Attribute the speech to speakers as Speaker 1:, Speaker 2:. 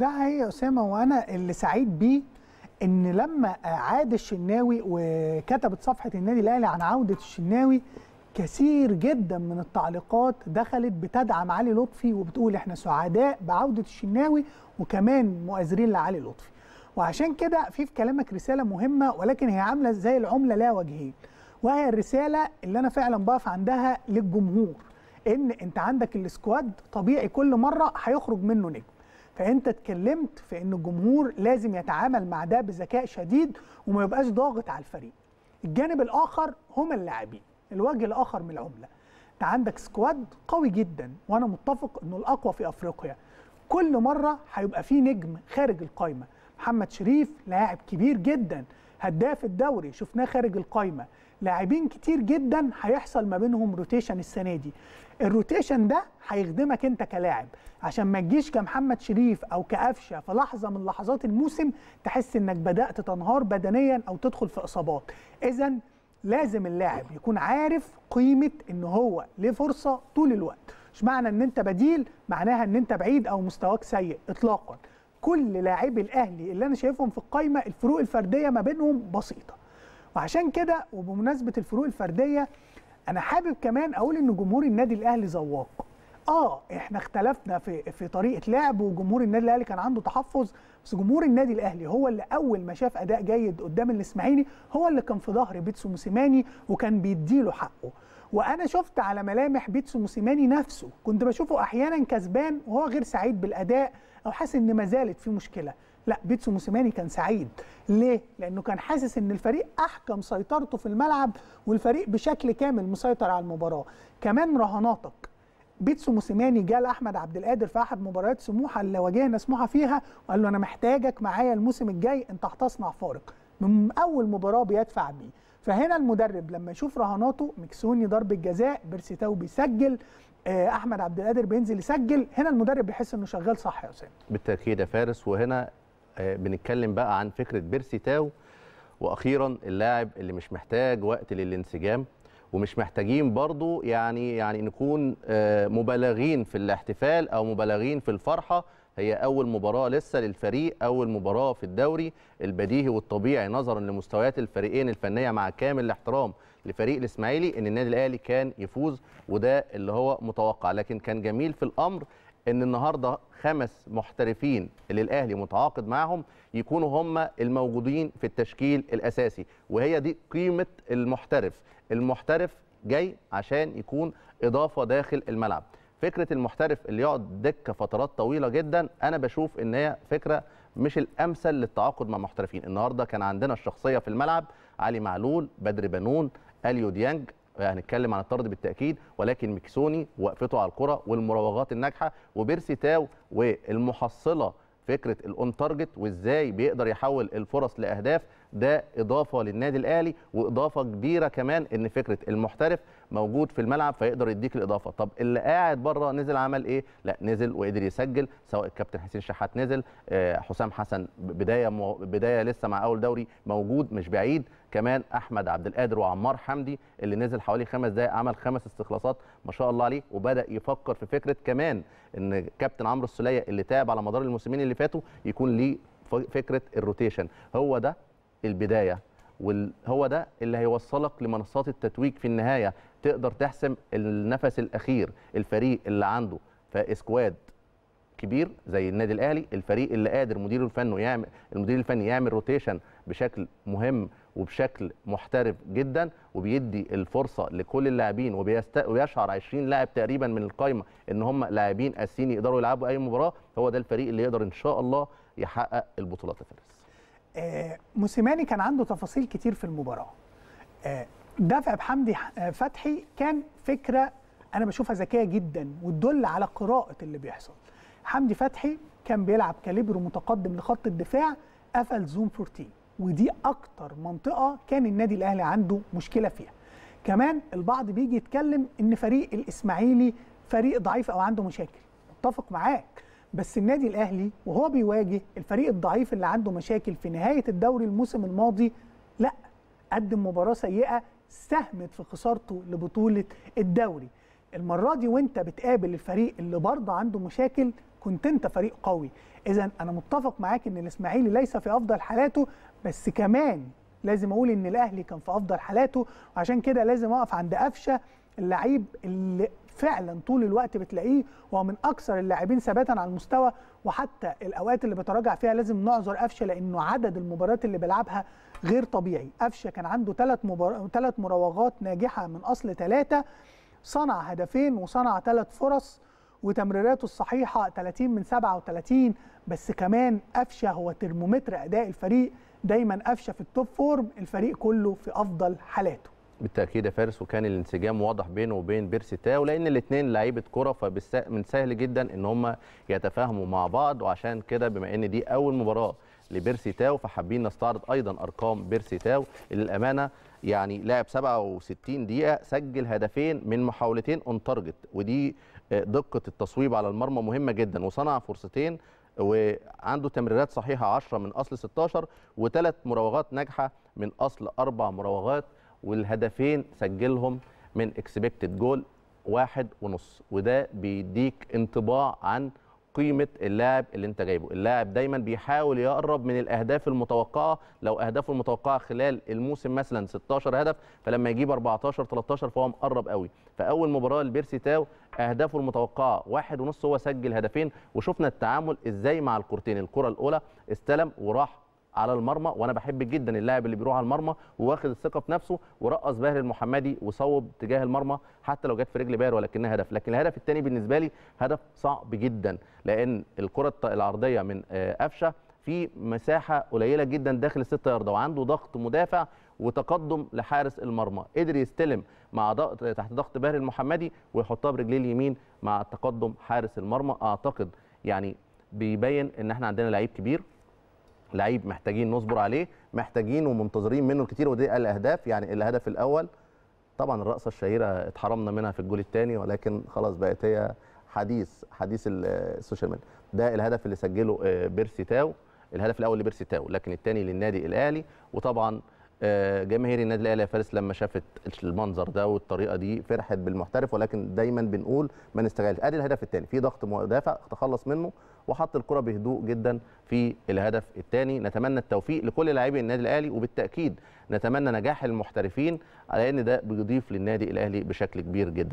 Speaker 1: ده هي اسامه وانا اللي سعيد بيه ان لما عاد الشناوي وكتبت صفحه النادي الاهلي عن عوده الشناوي كثير جدا من التعليقات دخلت بتدعم علي لطفي وبتقول احنا سعداء بعوده الشناوي وكمان مؤازرين لعلي لطفي وعشان كده في في كلامك رساله مهمه ولكن هي عامله زي العمله لها وجهين وهي الرساله اللي انا فعلا بقف عندها للجمهور ان انت عندك السكواد طبيعي كل مره هيخرج منه نجم فانت اتكلمت في ان الجمهور لازم يتعامل مع ده بذكاء شديد وما يبقاش ضاغط على الفريق الجانب الاخر هما اللاعبين الوجه الاخر من العمله انت عندك سكواد قوي جدا وانا متفق انه الاقوى في افريقيا كل مره هيبقى فيه نجم خارج القايمه محمد شريف لاعب كبير جدا هداف الدوري شفناه خارج القايمه لاعبين كتير جدا هيحصل ما بينهم روتيشن السنه دي الروتيشن ده هيخدمك انت كلاعب عشان ما تجيش كمحمد شريف او كقفشه في لحظه من لحظات الموسم تحس انك بدات تنهار بدنيا او تدخل في اصابات اذا لازم اللاعب يكون عارف قيمه ان هو ليه فرصه طول الوقت مش معنى ان انت بديل معناها ان انت بعيد او مستواك سيء اطلاقا كل لاعبي الاهلي اللي انا شايفهم في القايمه الفروق الفرديه ما بينهم بسيطه وعشان كده وبمناسبه الفروق الفرديه انا حابب كمان اقول ان جمهور النادي الاهلي ذواق اه احنا اختلفنا في في طريقه لعب وجمهور النادي الاهلي كان عنده تحفظ بس جمهور النادي الاهلي هو اللي اول ما شاف اداء جيد قدام الاسماعيلي هو اللي كان في ظهر بيتسو موسيماني وكان بيديله حقه وانا شفت على ملامح بيتسو موسيماني نفسه كنت بشوفه احيانا كسبان وهو غير سعيد بالاداء او حاسس ان ما زالت في مشكله لا بيتسو موسيماني كان سعيد ليه؟ لأنه كان حاسس إن الفريق أحكم سيطرته في الملعب والفريق بشكل كامل مسيطر على المباراة كمان رهاناتك بيتسو موسيماني جه لاحمد عبد القادر في احد مباريات سموحه اللي واجهنا سموحه فيها وقال له انا محتاجك معايا الموسم الجاي انت هتصنع فارق من اول مباراه بيدفع بيه فهنا المدرب لما يشوف رهاناته مكسوني ضربه جزاء بيرسيتاو بيسجل آه، احمد عبد القادر بينزل يسجل هنا المدرب بيحس انه شغال صح يا اسامه
Speaker 2: بالتاكيد يا فارس وهنا آه، بنتكلم بقى عن فكره بيرسي تاو واخيرا اللاعب اللي مش محتاج وقت للانسجام ومش محتاجين برضو يعني يعني نكون آه، مبالغين في الاحتفال او مبالغين في الفرحه هي اول مباراه لسه للفريق اول مباراه في الدوري البديهي والطبيعي نظرا لمستويات الفريقين الفنيه مع كامل الاحترام لفريق الاسماعيلي ان النادي الاهلي كان يفوز وده اللي هو متوقع لكن كان جميل في الامر ان النهارده خمس محترفين اللي الاهلي متعاقد معاهم يكونوا هم الموجودين في التشكيل الاساسي وهي دي قيمه المحترف المحترف جاي عشان يكون اضافه داخل الملعب فكره المحترف اللي يقعد دكه فترات طويله جدا انا بشوف ان هي فكره مش الامثل للتعاقد مع محترفين النهارده كان عندنا الشخصيه في الملعب علي معلول بدر بنون اليو ديانج هنتكلم عن الطرد بالتاكيد ولكن مكسوني وقفته على الكره والمراوغات الناجحه وبيرسي تاو والمحصله فكره الاون تارجت وازاي بيقدر يحول الفرص لاهداف ده اضافه للنادي الاهلي واضافه كبيره كمان ان فكره المحترف موجود في الملعب فيقدر يديك الاضافه طب اللي قاعد بره نزل عمل ايه لا نزل وقدر يسجل سواء الكابتن حسين شحات نزل آه، حسام حسن بدايه مو... بدايه لسه مع اول دوري موجود مش بعيد كمان احمد عبد القادر وعمار حمدي اللي نزل حوالي خمس دقائق عمل خمس استخلاصات ما شاء الله عليه وبدا يفكر في فكره كمان ان كابتن عمرو السلية اللي تعب على مدار الموسمين اللي فاتوا يكون ليه فكره الروتيشن هو ده البدايه وهو ده اللي هيوصلك لمنصات التتويج في النهايه تقدر تحسم النفس الاخير الفريق اللي عنده فاسكواد كبير زي النادي الاهلي الفريق اللي قادر مديره الفني يعمل المدير الفني يعمل روتيشن بشكل مهم وبشكل محترف جدا وبيدي الفرصه لكل اللاعبين وبيست... ويشعر 20 لاعب تقريبا من القايمه ان هم لاعبين اساسيين يقدروا يلعبوا اي مباراه هو ده الفريق اللي يقدر ان شاء الله يحقق البطولات يا فارس
Speaker 1: آه، موسيماني كان عنده تفاصيل كتير في المباراه آه، دفع بحمدي آه، فتحي كان فكره انا بشوفها ذكيه جدا وتدل على قراءه اللي بيحصل حمدي فتحي كان بيلعب كاليبرو متقدم لخط الدفاع قفل زون 14 ودي اكتر منطقه كان النادي الاهلي عنده مشكله فيها كمان البعض بيجي يتكلم ان فريق الاسماعيلي فريق ضعيف او عنده مشاكل اتفق معاك بس النادي الاهلي وهو بيواجه الفريق الضعيف اللي عنده مشاكل في نهايه الدوري الموسم الماضي لا قدم مباراه سيئه ساهمت في خسارته لبطوله الدوري المره دي وانت بتقابل الفريق اللي برضه عنده مشاكل كنت انت فريق قوي اذا انا متفق معاك ان الاسماعيلي ليس في افضل حالاته بس كمان لازم اقول ان الاهلي كان في افضل حالاته وعشان كده لازم اقف عند قفشه اللعيب اللي فعلا طول الوقت بتلاقيه هو من اكثر اللاعبين ثباتا على المستوى وحتى الاوقات اللي بتراجع فيها لازم نعذر قفشه لانه عدد المباريات اللي بيلعبها غير طبيعي قفشه كان عنده ثلاث مبار... ثلاث مراوغات ناجحه من اصل ثلاثه صنع هدفين وصنع ثلاث فرص وتمريراته الصحيحه 30 من 37 بس كمان قفشه هو ترمومتر اداء الفريق دايما قفشه في التوب فورم الفريق كله في افضل حالاته
Speaker 2: بالتاكيد يا فارس وكان الانسجام واضح بينه وبين بيرسي تاو لان الاثنين لعيبه كره فمن سهل جدا ان هم يتفاهموا مع بعض وعشان كده بما ان دي اول مباراه لبيرسي تاو فحابين نستعرض ايضا ارقام بيرسي تاو للامانه يعني لعب 67 دقيقه سجل هدفين من محاولتين اون تارجت ودي آه، دقه التصويب على المرمى مهمه جدا وصنع فرصتين وعنده تمريرات صحيحه 10 من اصل 16 وثلاث مراوغات ناجحه من اصل اربع مراوغات والهدفين سجلهم من اكسبكتد جول واحد ونص وده بيديك انطباع عن قيمه اللاعب اللي انت جايبه اللاعب دايما بيحاول يقرب من الاهداف المتوقعه لو اهدافه المتوقعه خلال الموسم مثلا 16 هدف فلما يجيب 14 13 فهو مقرب قوي فاول مباراه لبيرسي تاو اهدافه المتوقعه واحد ونص هو سجل هدفين وشفنا التعامل ازاي مع الكورتين الكره الاولى استلم وراح على المرمى وانا بحب جدا اللاعب اللي بيروح على المرمى وواخد الثقه في نفسه ورقص باهر المحمدي وصوب تجاه المرمى حتى لو جت في رجل باهر ولكنها هدف لكن الهدف الثاني بالنسبه لي هدف صعب جدا لان الكره العرضيه من آه، قفشه في مساحه قليله جدا داخل الست يارده وعنده ضغط مدافع وتقدم لحارس المرمى قدر يستلم مع ضغط تحت ضغط باهر المحمدي ويحطها برجليه اليمين مع تقدم حارس المرمى اعتقد يعني بيبين ان احنا عندنا لعيب كبير لعيب محتاجين نصبر عليه محتاجين ومنتظرين منه كتير ودي الاهداف يعني الهدف الاول طبعا الرقصه الشهيره اتحرمنا منها في الجول الثاني ولكن خلاص بقت هي حديث حديث السوشيال ميديا ده الهدف اللي سجله آه، بيرسي تاو الهدف الاول لبيرسي تاو لكن الثاني للنادي الاهلي وطبعا آه، جماهير النادي الاهلي يا فارس لما شافت المنظر ده والطريقه دي فرحت بالمحترف ولكن دايما بنقول ما نستغلش ادي الهدف الثاني في ضغط مدافع تخلص منه وحط الكره بهدوء جدا في الهدف الثاني نتمنى التوفيق لكل لاعبي النادي الاهلي وبالتاكيد نتمنى نجاح المحترفين لان ده بيضيف للنادي الاهلي بشكل كبير جدا